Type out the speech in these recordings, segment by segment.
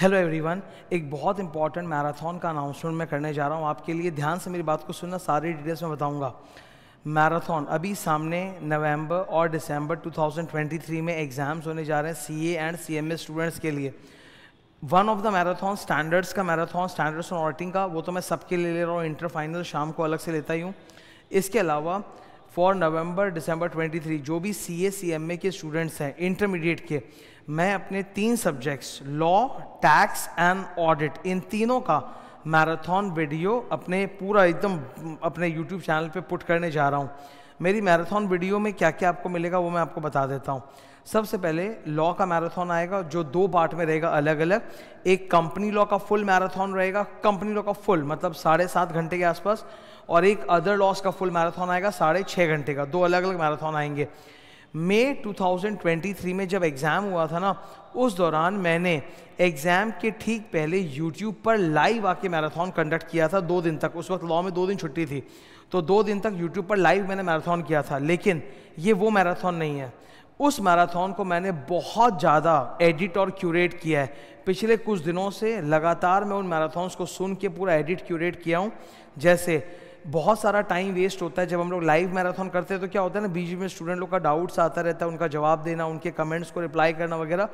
hello everyone एक बहुत important marathon का अनाउंसमेंट मैं करने जा रहा हूँ आपके लिए ध्यान से मेरी बात को सुनना सारी डिटेल्स में बताऊँगा मैराथन अभी सामने नवंबर और दिसंबर 2023 में एग्ज़ाम्स होने जा रहे हैं सीए एंड सीएमए स्टूडेंट्स के लिए one of the marathon standards का मैराथन स्टैंडर्ड्स ऑन ऑर्टिंग का वो तो मैं सबके लिए ले रहा हूँ इंटर फाइनल शाम को अलग से लेता ही हूँ इसके अलावा फॉर नवंबर दिसंबर 23 जो भी सी ए सी एम ए के स्टूडेंट्स हैं इंटरमीडिएट के मैं अपने तीन subjects law tax and audit इन तीनों का मैराथन वीडियो अपने पूरा एकदम अपने यूट्यूब चैनल पे पुट करने जा रहा हूँ मेरी मैराथन वीडियो में क्या क्या आपको मिलेगा वो मैं आपको बता देता हूँ सबसे पहले लॉ का मैराथन आएगा जो दो पार्ट में रहेगा अलग अलग एक कंपनी लॉ का फुल मैराथन रहेगा कंपनी लॉ का फुल मतलब साढ़े सात घंटे के आसपास और एक अदर लॉस का फुल मैराथन आएगा साढ़े छः घंटे का दो अलग अलग मैराथन आएंगे मई 2023 में जब एग्ज़ाम हुआ था ना उस दौरान मैंने एग्ज़ाम के ठीक पहले यूट्यूब पर लाइव आके मैराथन कंडक्ट किया था दो दिन तक उस वक्त लॉ में दो दिन छुट्टी थी तो दो दिन तक यूट्यूब पर लाइव मैंने मैराथन किया था लेकिन ये वो मैराथन नहीं है उस मैराथन को मैंने बहुत ज़्यादा एडिट और क्यूरेट किया है पिछले कुछ दिनों से लगातार मैं उन मैराथन्स को सुन के पूरा एडिट क्यूरेट किया हूँ जैसे बहुत सारा टाइम वेस्ट होता है जब हम लोग लाइव मैराथन करते हैं तो क्या होता है ना बीच में स्टूडेंट लोग का डाउट्स आता रहता है उनका जवाब देना उनके कमेंट्स को रिप्लाई करना वगैरह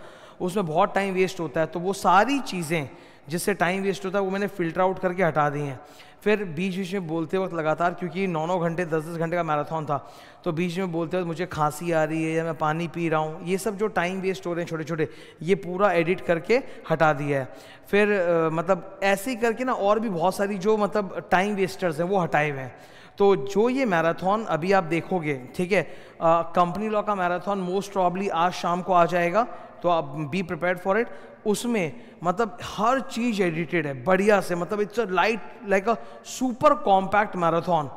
उसमें बहुत टाइम वेस्ट होता है तो वो सारी चीज़ें जिससे टाइम वेस्ट होता है वो मैंने फिल्टर आउट करके हटा दिए हैं फिर बीच बीच में बोलते वक्त लगातार क्योंकि नौ नौ घंटे दस दस घंटे का मैराथन था तो बीच में बोलते वक्त मुझे खांसी आ रही है या मैं पानी पी रहा हूँ ये सब जो टाइम वेस्ट हो रहे हैं छोटे छोटे ये पूरा एडिट करके हटा दिया है फिर आ, मतलब ऐसे ही करके ना और भी बहुत सारी जो मतलब टाइम वेस्टर्स हैं वो हटाए हुए हैं तो जो ये मैराथन अभी आप देखोगे ठीक है कंपनी लॉ का मैराथन मोस्ट प्रॉब्ली आज शाम को आ जाएगा तो आप बी प्रिपेयर फॉर इट उसमें मतलब हर चीज़ एडिटेड है बढ़िया से मतलब it's a light like a super compact marathon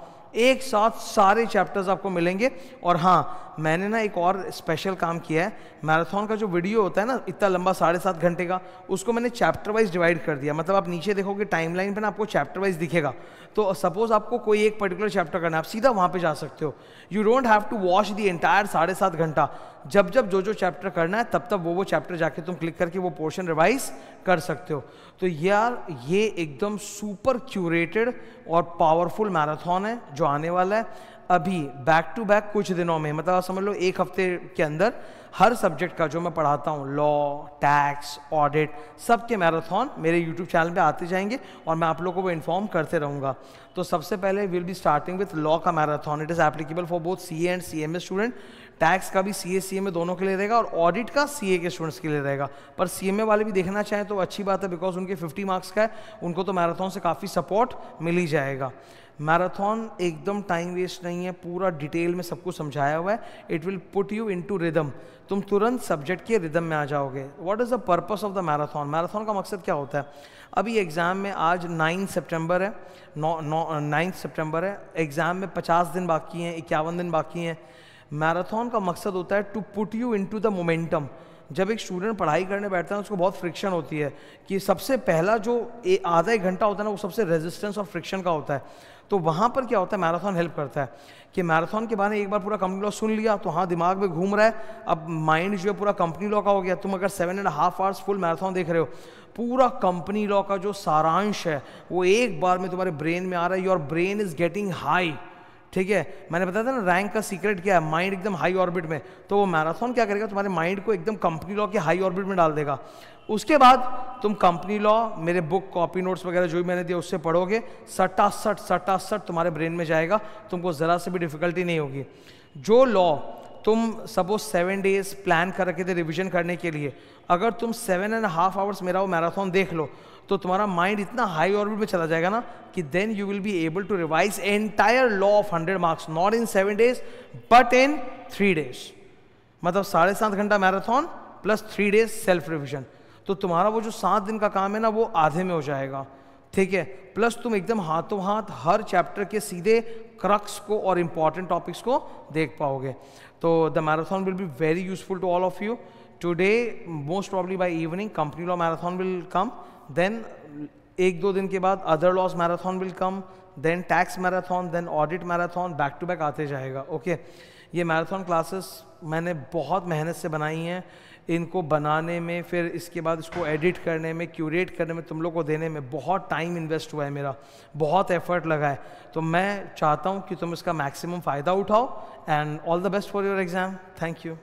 एक साथ सारे चैप्टर्स आपको मिलेंगे और हाँ मैंने ना एक और स्पेशल काम किया है मैराथन का जो वीडियो होता है ना इतना लंबा साढ़े सात घंटे का उसको मैंने चैप्टर वाइज डिवाइड कर दिया मतलब आप नीचे देखोगे टाइमलाइन पे ना आपको चैप्टर वाइज दिखेगा तो सपोज आपको कोई एक पर्टिकुलर चैप्टर करना है आप सीधा वहाँ पर जा सकते हो you don't have to watch the entire साढ़े सात घंटा जब जब जो जो चैप्टर करना है तब तब वो वो चैप्टर जाके तुम क्लिक करके वो पोर्शन रिवाइज कर सकते हो तो यार ये एकदम सुपर क्यूरेटेड और पावरफुल मैराथन है जो आने वाला है अभी बैक टू बैक कुछ दिनों में मतलब समझ लो एक हफ्ते के अंदर हर सब्जेक्ट का जो मैं पढ़ाता हूँ लॉ टैक्स ऑडिट सब के मैराथन मेरे यूट्यूब चैनल पे आते जाएंगे और मैं आप लोगों को वो इन्फॉर्म करते रहूँगा तो सबसे पहले will be starting with law का marathon it is applicable for both C and C M A student tax का भी सी ए सी एम ए दोनों के लिए रहेगा और ऑडिट का सी ए के स्टूडेंट्स के लिए रहेगा पर सी एम ए वाले भी देखना चाहें तो अच्छी बात है बिकॉज उनके फिफ्टी मार्क्स का है उनको तो मैराथन से काफ़ी सपोर्ट मिल ही जाएगा मैराथन एकदम टाइम वेस्ट नहीं है पूरा डिटेल में सब कुछ समझाया हुआ है it will put you into rhythm तुम तुरंत सब्जेक्ट के रिदम में आ जाओगे what is the purpose of the marathon marathon का मकसद क्या होता है अभी एग्ज़ाम में आज नाइन्थ सेप्टेम्बर है नाइन्थ सेप्टेम्बर है एग्ज़ाम में पचास दिन बाकी हैं इक्यावन दिन बाकी हैं मैराथन का मकसद होता है to put you into the momentum जब एक स्टूडेंट पढ़ाई करने बैठता है उसको बहुत फ्रिक्शन होती है कि सबसे पहला जो आधा एक घंटा होता है ना वो सबसे रेजिस्टेंस और फ्रिक्शन का होता है तो वहाँ पर क्या होता है मैराथन हेल्प करता है कि मैराथन के बारे में एक बार पूरा कंपनी लॉ सुन लिया तो हाँ दिमाग में घूम रहा है अब माइंड जो है पूरा कंपनी लॉ का हो गया तुम अगर seven and half hours full marathon देख रहे हो पूरा कंपनी लॉ का जो सारांश है वो एक बार में तुम्हारे ब्रेन में आ रहा है your brain is getting high ठीक है मैंने बताया था ना रैंक का सीक्रेट क्या है माइंड एकदम हाई ऑर्बिट में तो वो मैराथन क्या करेगा तुम्हारे माइंड को एकदम कंपनी लॉ के हाई ऑर्बिट में डाल देगा उसके बाद तुम कंपनी लॉ मेरे बुक कॉपी नोट्स वगैरह जो भी मैंने दिया उससे पढ़ोगे सट सटासट सट तुम्हारे ब्रेन में जाएगा तुमको ज़रा से भी डिफिकल्टी नहीं होगी जो लॉ तुम सपोज सेवन डेज प्लान कर रखे थे रिविजन करने के लिए अगर तुम सेवन एंड हाफ आवर्स मेरा वो मैराथन देख लो तो तुम्हारा माइंड इतना हाई ऑर्बिट में चला जाएगा ना कि then you will be able to revise entire law of hundred marks not in seven days but in three days मतलब साढ़े सात घंटा marathon plus three days self revision तो तुम्हारा वो जो सात दिन का काम है ना वो आधे में हो जाएगा ठीक है प्लस तुम एकदम हाथों हाथ हर चैप्टर के सीधे क्रक्स को और इम्पॉर्टेंट टॉपिक्स को देख पाओगे तो the marathon will be very useful to all of you today most probably by evening company law marathon will come then एक दो दिन के बाद other laws marathon will come then tax marathon then audit marathon back to back आते जाएगा okay ये marathon classes मैंने बहुत मेहनत से बनाई हैं इनको बनाने में फिर इसके बाद इसको एडिट करने में क्यूरेट करने में तुम लोग को देने में बहुत टाइम इन्वेस्ट हुआ है मेरा बहुत एफर्ट लगा है तो मैं चाहता हूँ कि तुम इसका मैक्सिमम फ़ायदा उठाओ and all the best for your exam thank you